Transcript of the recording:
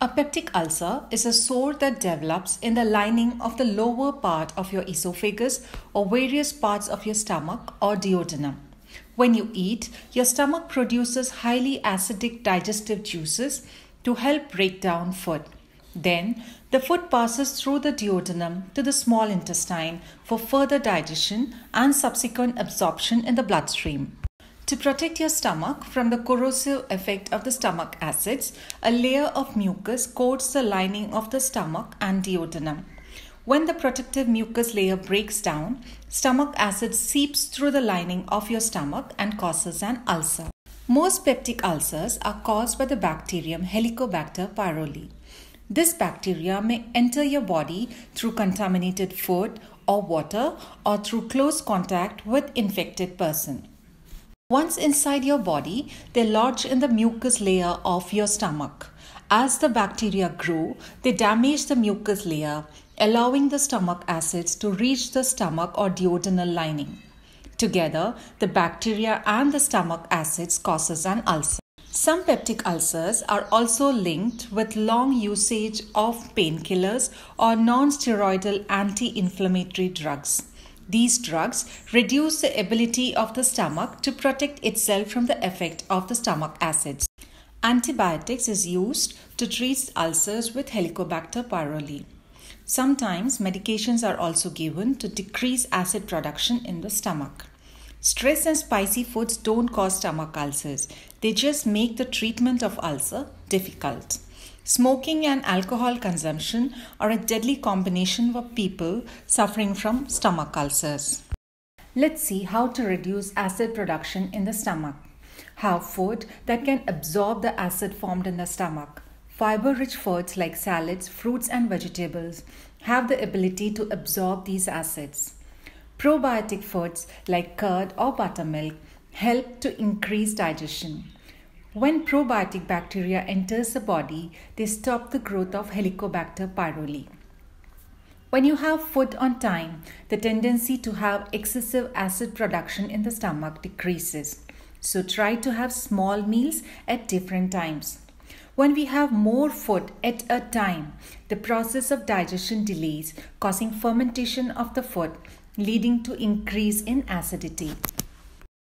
A peptic ulcer is a sore that develops in the lining of the lower part of your esophagus or various parts of your stomach or duodenum. When you eat, your stomach produces highly acidic digestive juices to help break down food. Then, the food passes through the duodenum to the small intestine for further digestion and subsequent absorption in the bloodstream. To protect your stomach from the corrosive effect of the stomach acids, a layer of mucus coats the lining of the stomach and duodenum. When the protective mucus layer breaks down, stomach acid seeps through the lining of your stomach and causes an ulcer. Most peptic ulcers are caused by the bacterium Helicobacter pyroli. This bacteria may enter your body through contaminated food or water or through close contact with infected person. Once inside your body, they lodge in the mucus layer of your stomach. As the bacteria grow, they damage the mucus layer, allowing the stomach acids to reach the stomach or duodenal lining. Together, the bacteria and the stomach acids causes an ulcer. Some peptic ulcers are also linked with long usage of painkillers or non-steroidal anti-inflammatory drugs. These drugs reduce the ability of the stomach to protect itself from the effect of the stomach acids. Antibiotics is used to treat ulcers with Helicobacter pyroli. Sometimes medications are also given to decrease acid production in the stomach. Stress and spicy foods don't cause stomach ulcers. They just make the treatment of ulcer difficult. Smoking and alcohol consumption are a deadly combination for people suffering from stomach ulcers. Let's see how to reduce acid production in the stomach. Have food that can absorb the acid formed in the stomach. Fiber rich foods like salads, fruits, and vegetables have the ability to absorb these acids. Probiotic foods like curd or buttermilk help to increase digestion. When probiotic bacteria enters the body, they stop the growth of Helicobacter pyroli. When you have food on time, the tendency to have excessive acid production in the stomach decreases. So try to have small meals at different times. When we have more food at a time, the process of digestion delays, causing fermentation of the food, leading to increase in acidity.